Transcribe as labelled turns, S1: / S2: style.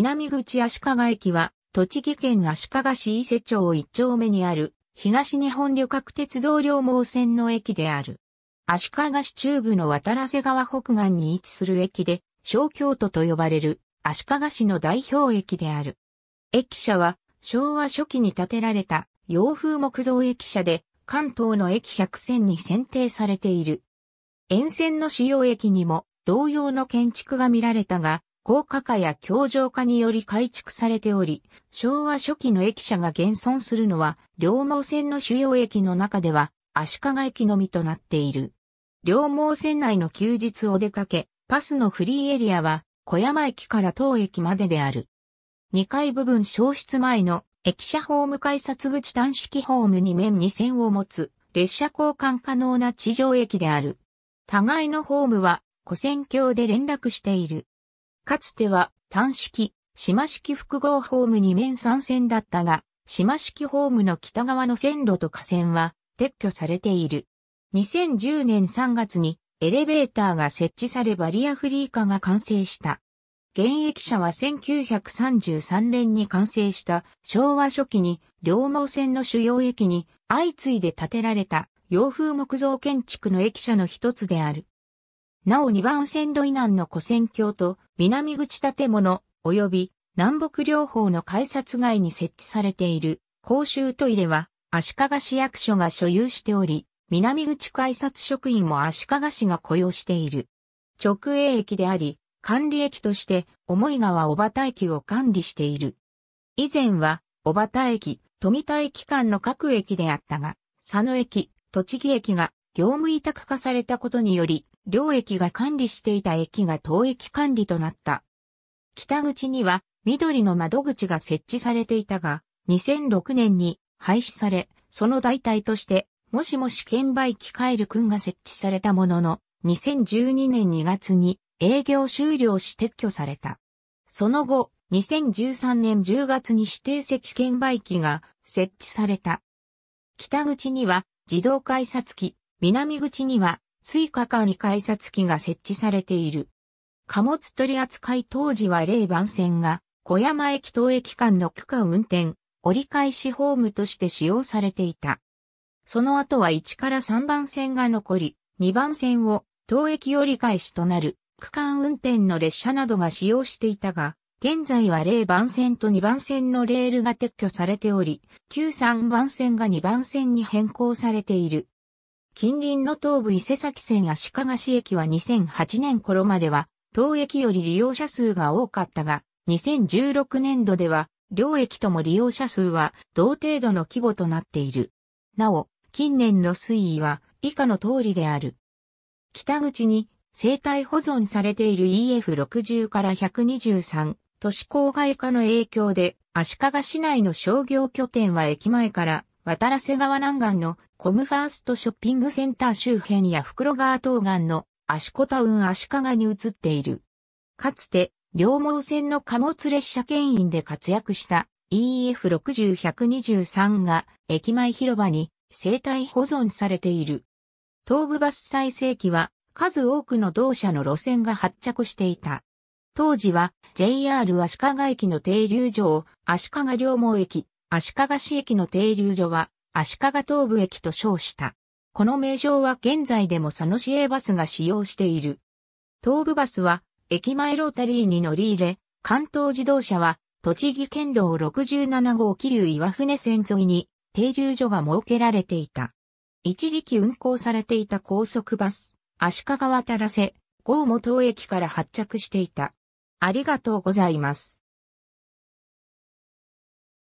S1: 南口足利駅は、栃木県足利市伊勢町一丁目にある、東日本旅客鉄道両毛線の駅である。足利市中部の渡良瀬川北岸に位置する駅で、小京都と呼ばれる足利市の代表駅である。駅舎は昭和初期に建てられた洋風木造駅舎で関東の駅100選に選定されている。沿線の主要駅にも同様の建築が見られたが、高架化や強情化により改築されており、昭和初期の駅舎が現存するのは、両毛線の主要駅の中では、足利駅のみとなっている。両毛線内の休日お出かけ、パスのフリーエリアは、小山駅から当駅までである。2階部分消失前の駅舎ホーム改札口端式ホームに面2線を持つ列車交換可能な地上駅である。互いのホームは古線橋で連絡している。かつては単式、島式複合ホーム2面3線だったが、島式ホームの北側の線路と架線は撤去されている。2010年3月にエレベーターが設置されバリアフリー化が完成した。現役者は1933年に完成した昭和初期に両毛線の主要駅に相次いで建てられた洋風木造建築の駅舎の一つである。なお2番線路以南の古線橋と南口建物及び南北両方の改札外に設置されている公衆トイレは足利市役所が所有しており、南口改札職員も足利市が雇用している。直営駅であり、管理駅として重井川小畑駅を管理している。以前は小畑駅、富田駅間の各駅であったが、佐野駅、栃木駅が業務委託化されたことにより、両駅が管理していた駅が当駅管理となった。北口には緑の窓口が設置されていたが、2006年に廃止され、その代替として、もしもし券売機カエルんが設置されたものの、2012年2月に営業終了し撤去された。その後、2013年10月に指定席券売機が設置された。北口には自動改札機、南口には、スイカ管理改札機が設置されている。貨物取扱い当時は0番線が、小山駅東駅間の区間運転、折り返しホームとして使用されていた。その後は1から3番線が残り、2番線を東駅折り返しとなる区間運転の列車などが使用していたが、現在は0番線と2番線のレールが撤去されており、93番線が2番線に変更されている。近隣の東武伊勢崎線足利市駅は2008年頃までは、当駅より利用者数が多かったが、2016年度では、両駅とも利用者数は同程度の規模となっている。なお、近年の推移は以下の通りである。北口に生態保存されている EF60 から123都市郊外化の影響で足利市内の商業拠点は駅前から渡良瀬川南岸のコムファーストショッピングセンター周辺や袋川東岸の足子タウン足利に移っている。かつて、両毛線の貨物列車牽引で活躍した EF60123 が駅前広場に生態保存されている。東武バス最盛期は数多くの同社の路線が発着していた。当時は JR 足利駅の停留所を足利両毛駅、足利市駅の停留所は、足利東部駅と称した。この名称は現在でも佐野市営バスが使用している。東部バスは、駅前ロータリーに乗り入れ、関東自動車は、栃木県道67号桐生岩船線沿いに、停留所が設けられていた。一時期運行されていた高速バス、足利渡らせ、郷も駅から発着していた。ありがとうございます。